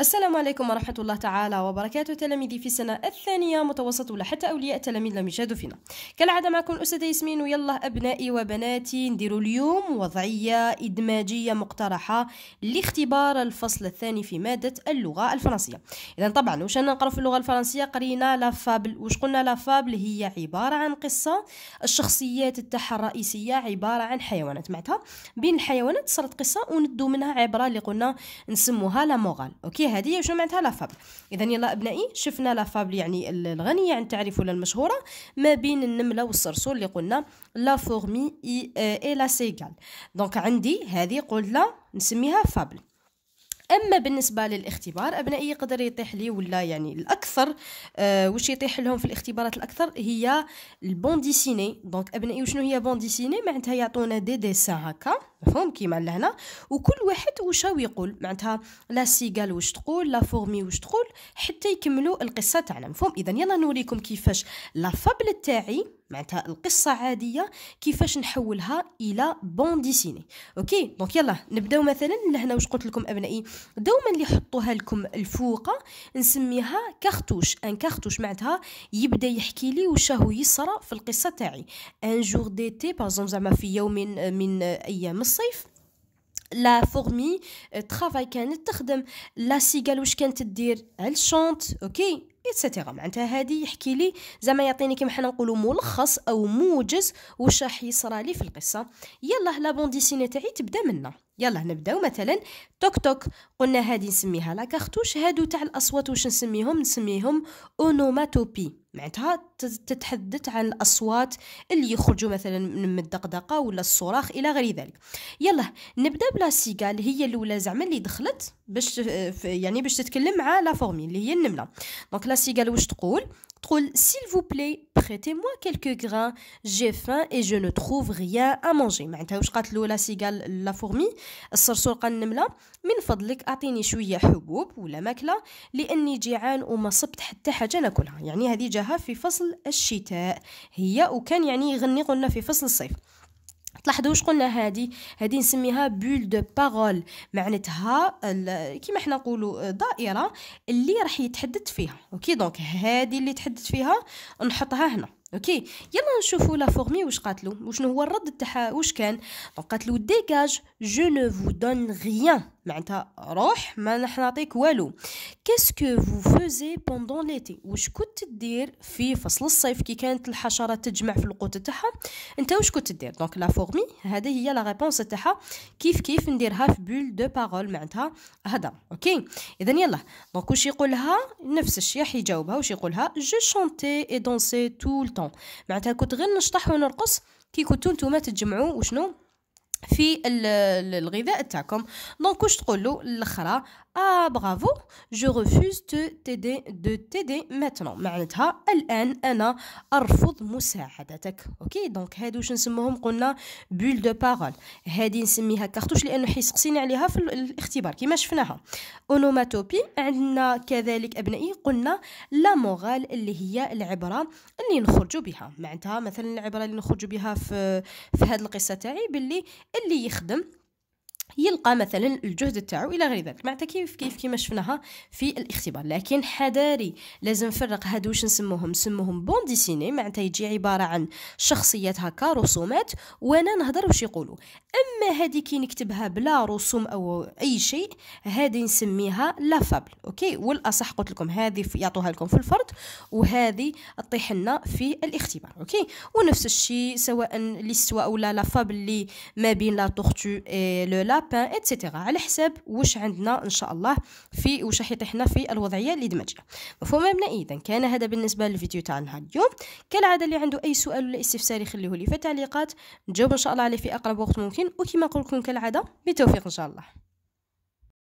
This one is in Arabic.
السلام عليكم ورحمة الله تعالى وبركاته تلاميذي في السنة الثانية متوسط ولا حتى أولياء التلاميذ لم يشاهدوا فينا كالعادة معكم الأستاذة ياسمين ويلا أبنائي وبناتي نديروا اليوم وضعية إدماجية مقترحة لاختبار الفصل الثاني في مادة اللغة الفرنسية إذا طبعا واش أنا نقرأ في اللغة الفرنسية قرينا لافابل واش قلنا لافابل هي عبارة عن قصة الشخصيات تاعها الرئيسية عبارة عن حيوانات معناتها بين الحيوانات صارت قصة وندو منها عبرة اللي قلنا نسموها لا موغال أوكي هذه هدية معناتها لا فابل إذا يلا أبنائي شفنا فابل يعني الغنية عن التعريف ولا المشهورة ما بين النملة والصرصور اللي قلنا لا فورمي إي, اي لا سيغال دونك عندي هذه قلنا نسميها فابل اما بالنسبه للاختبار ابنائي يقدر يطيح لي ولا يعني الاكثر أه واش يطيح لهم في الاختبارات الاكثر هي البون ديسيني دونك ابنائي وشنو هي بون ديسيني معناتها يعطونا دي ديسان هكا مفهوم كيما لهنا وكل واحد واش يقول معناتها لا سيغال واش تقول لا فورمي واش تقول حتى يكملوا القصه تاعنا مفهوم اذا يلا نوريكم كيفاش لا فابل تاعي معناتها القصة عادية كيفاش نحولها إلى بون ديسيني أوكي دونك يلا نبداو مثلا لهنا واش قلت لكم أبنائي دوما اللي يحطوها لكم الفوقة نسميها كارتوش ان كارتوش معناتها يبدا يحكي لي واش هو يصرى في القصة تاعي ان جور ديتي بازون زعما في يوم من أيام الصيف لا فورمي ترافاي euh، كانت تخدم لا سيغال واش كانت دير هل شونت اوكي اتستيرا معناتها هادي يحكي لي زعما يعطيني كيما حنا نقولوا ملخص او موجز واش راح يصرى لي في القصه يلا لا بون ديسيني تاعي تبدا منها يلا نبداو مثلا توك توك قلنا هذه نسميها لاكارتوش هادو تاع الاصوات واش نسميهم نسميهم اونوماتوبي معناتها تتحدث عن الاصوات اللي يخرجوا مثلا من الدقدقه ولا الصراخ الى غير ذلك يلا نبدا بلا سيغال اللي هي الاولى زعما اللي دخلت باش آه، يعني باش تتكلم مع لا فورمي اللي هي النمله دونك لا سيغال واش تقول تقول سيل فو plait بريتي موا quelques غران جي فان اي جو نو تروف rien ا مانجي معناتها واش قالت لولا لا سيغال لا فورمي قال النمله من فضلك اعطيني شويه حبوب ولا ماكله لاني جيعان وما صبت حتى حاجه ناكلها يعني هذه جاها في فصل الشتاء هي وكان يعني يغني قلنا في فصل الصيف تلاحظوا واش قلنا هذه هذه نسميها بول دو بارول معناتها كيما حنا نقولوا دائره اللي راح يتحدث فيها اوكي دونك هذه اللي تحدث فيها نحطها هنا اوكي يلا نشوفوا لا فورمي واش قاتلو وشنو هو الرد تاعها واش كان دونك قاتلو ديكاج جو نو فو دون غيان معناتها روح ما نحن نعطيك والو كاسكو فو فوزي بوندون ليتي واش كنت دير في فصل الصيف كي كانت الحشرات تجمع في القوت تاعها انت واش كنت دير دونك لا فورمي هذه هي لا ريبونس تاعها كيف كيف نديرها في بول دو بارول معناتها هذا اوكي اذا يلا دونك واش يقولها نفس الشيء يجاوبها واش يقولها جو شونتي اي دونسي طول طون معناتها كنت غير نشطح ونرقص كي كنتو نتوما تتجمعوا وشنو في الغذاء تاعكم دونك واش تقول له الاخرى اه برافو جو ريفوز تو تيدي دو تيدي ماتنو معناتها الان انا ارفض مساعدتك اوكي دونك هادو واش نسموهم قلنا بول دو بارول هادي نسميها كارتوش لانه حيسقسيني عليها في الاختبار كيما شفناها اونوماتوبي عندنا كذلك ابنائي قلنا لا مورال اللي هي العبره اللي نخرجوا بها معناتها مثلا العبره اللي نخرجوا بها في في هاد القصه تاعي باللي اللي يخدم يلقى مثلا الجهد تاعو الى غير ذلك معناتها كيف كيف كيما شفناها في الاختبار لكن حذاري لازم نفرق هادو واش نسموهم نسموهم بون ديسيني معناتها يجي عباره عن شخصيات هكا رسومات وانا نهضر واش يقولوا اما هذه كي نكتبها بلا رسوم او اي شيء هذه نسميها لا فابل اوكي والاصح قلت لكم هذه يعطوها لكم في الفرد وهذه طيح لنا في الاختبار اوكي ونفس الشيء سواء ليستوا او لا فابل اللي ما بين لا تورتو اي لو لا لابان اتسيتيرا على حساب واش عندنا ان شاء الله في واش راح يطيحنا في الوضعيه الادماجيه مفهوم ابنا اذا كان هذا بالنسبه للفيديو تاع نهار اليوم كالعاده اللي عنده اي سؤال ولا استفسار يخليه لي في التعليقات نجاوب ان شاء الله عليه في اقرب وقت ممكن وكما نقول لكم كالعاده بالتوفيق ان شاء الله